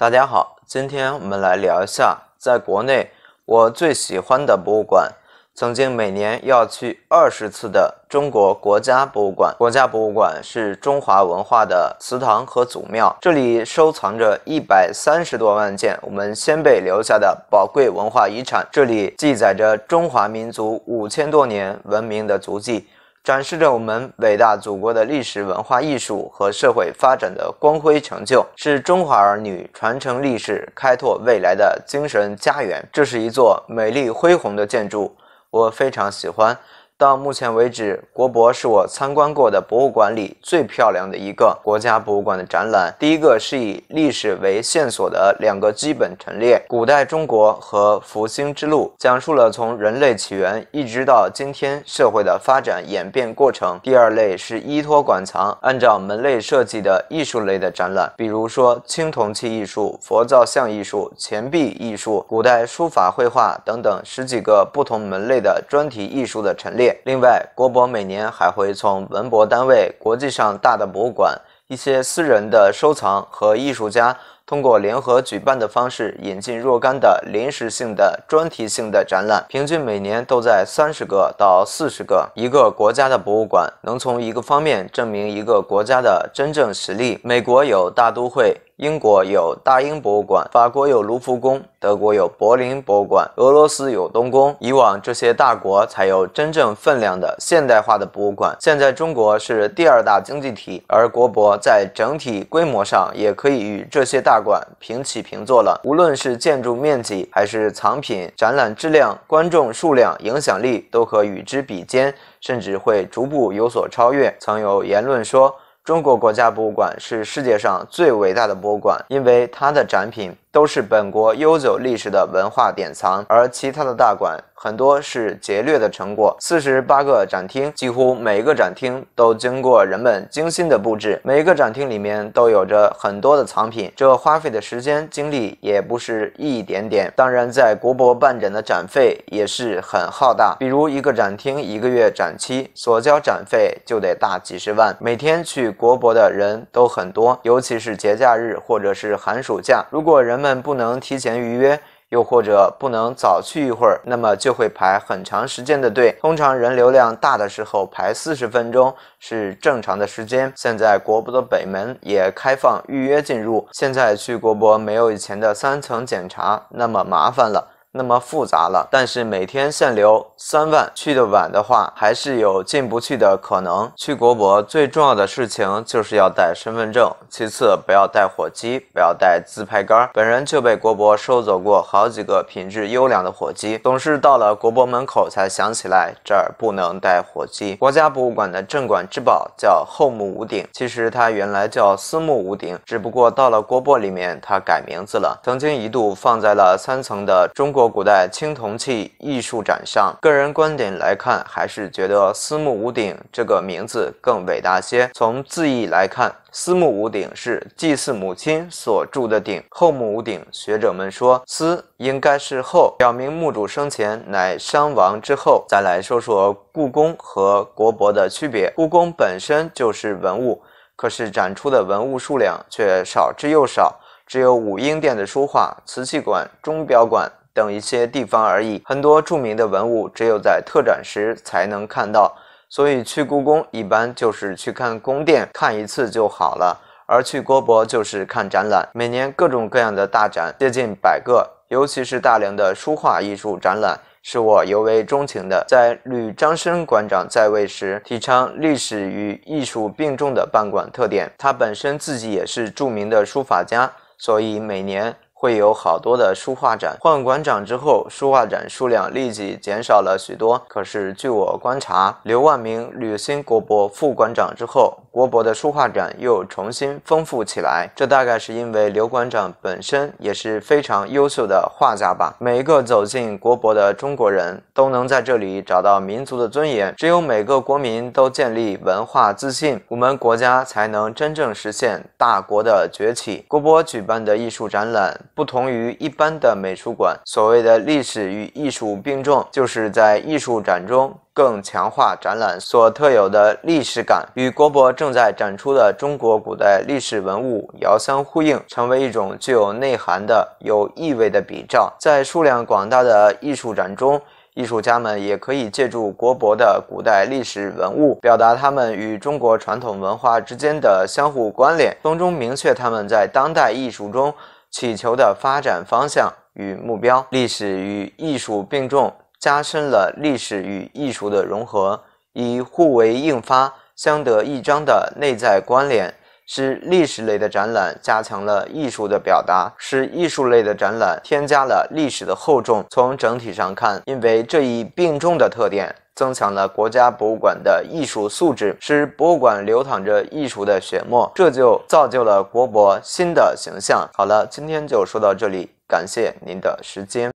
大家好，今天我们来聊一下在国内我最喜欢的博物馆，曾经每年要去二十次的中国国家博物馆。国家博物馆是中华文化的祠堂和祖庙，这里收藏着一百三十多万件我们先辈留下的宝贵文化遗产，这里记载着中华民族五千多年文明的足迹。展示着我们伟大祖国的历史文化艺术和社会发展的光辉成就，是中华儿女传承历史、开拓未来的精神家园。这是一座美丽恢宏的建筑，我非常喜欢。到目前为止，国博是我参观过的博物馆里最漂亮的一个国家博物馆的展览。第一个是以历史为线索的两个基本陈列：古代中国和复兴之路，讲述了从人类起源一直到今天社会的发展演变过程。第二类是依托馆藏，按照门类设计的艺术类的展览，比如说青铜器艺术、佛造像艺术、钱币艺术、古代书法绘画等等十几个不同门类的专题艺术的陈列。另外，国博每年还会从文博单位、国际上大的博物馆、一些私人的收藏和艺术家通过联合举办的方式引进若干的临时性的专题性的展览，平均每年都在三十个到四十个。一个国家的博物馆能从一个方面证明一个国家的真正实力。美国有大都会。英国有大英博物馆，法国有卢浮宫，德国有柏林博物馆，俄罗斯有东宫。以往这些大国才有真正分量的现代化的博物馆。现在中国是第二大经济体，而国博在整体规模上也可以与这些大馆平起平坐了。无论是建筑面积，还是藏品、展览质量、观众数量、影响力，都可与之比肩，甚至会逐步有所超越。曾有言论说。中国国家博物馆是世界上最伟大的博物馆，因为它的展品。都是本国悠久历史的文化典藏，而其他的大馆很多是劫掠的成果。四十八个展厅，几乎每个展厅都经过人们精心的布置，每个展厅里面都有着很多的藏品，这花费的时间精力也不是一点点。当然，在国博办展的展费也是很浩大，比如一个展厅一个月展期所交展费就得大几十万。每天去国博的人都很多，尤其是节假日或者是寒暑假，如果人。们不能提前预约，又或者不能早去一会儿，那么就会排很长时间的队。通常人流量大的时候排四十分钟是正常的时间。现在国博的北门也开放预约进入，现在去国博没有以前的三层检查那么麻烦了。那么复杂了，但是每天限流三万，去的晚的话，还是有进不去的可能。去国博最重要的事情就是要带身份证，其次不要带火机，不要带自拍杆。本人就被国博收走过好几个品质优良的火机，总是到了国博门口才想起来这儿不能带火机。国家博物馆的镇馆之宝叫后木屋顶，其实它原来叫私木屋顶，只不过到了国博里面它改名字了。曾经一度放在了三层的中国。中国古代青铜器艺术展上，个人观点来看，还是觉得“司墓五鼎”这个名字更伟大些。从字义来看，“司墓五鼎”是祭祀母亲所铸的鼎。后墓五鼎，学者们说“司”应该是“后”，表明墓主生前乃商王之后。再来说说故宫和国博的区别。故宫本身就是文物，可是展出的文物数量却少之又少，只有武英殿的书画、瓷器馆、钟表馆。等一些地方而已，很多著名的文物只有在特展时才能看到，所以去故宫一般就是去看宫殿，看一次就好了；而去国博就是看展览，每年各种各样的大展接近百个，尤其是大量的书画艺术展览，是我尤为钟情的。在吕章申馆长在位时，提倡历史与艺术并重的办馆特点，他本身自己也是著名的书法家，所以每年。会有好多的书画展。换馆长之后，书画展数量立即减少了许多。可是据我观察，刘万明履新国博副馆长之后，国博的书画展又重新丰富起来。这大概是因为刘馆长本身也是非常优秀的画家吧。每一个走进国博的中国人，都能在这里找到民族的尊严。只有每个国民都建立文化自信，我们国家才能真正实现大国的崛起。国博举办的艺术展览。不同于一般的美术馆，所谓的历史与艺术并重，就是在艺术展中更强化展览所特有的历史感，与国博正在展出的中国古代历史文物遥相呼应，成为一种具有内涵的、有意味的比照。在数量广大的艺术展中，艺术家们也可以借助国博的古代历史文物，表达他们与中国传统文化之间的相互关联，从中明确他们在当代艺术中。祈求的发展方向与目标，历史与艺术并重，加深了历史与艺术的融合，以互为应发、相得益彰的内在关联，使历史类的展览加强了艺术的表达，使艺术类的展览添加了历史的厚重。从整体上看，因为这一并重的特点。增强了国家博物馆的艺术素质，使博物馆流淌着艺术的血沫，这就造就了国博新的形象。好了，今天就说到这里，感谢您的时间。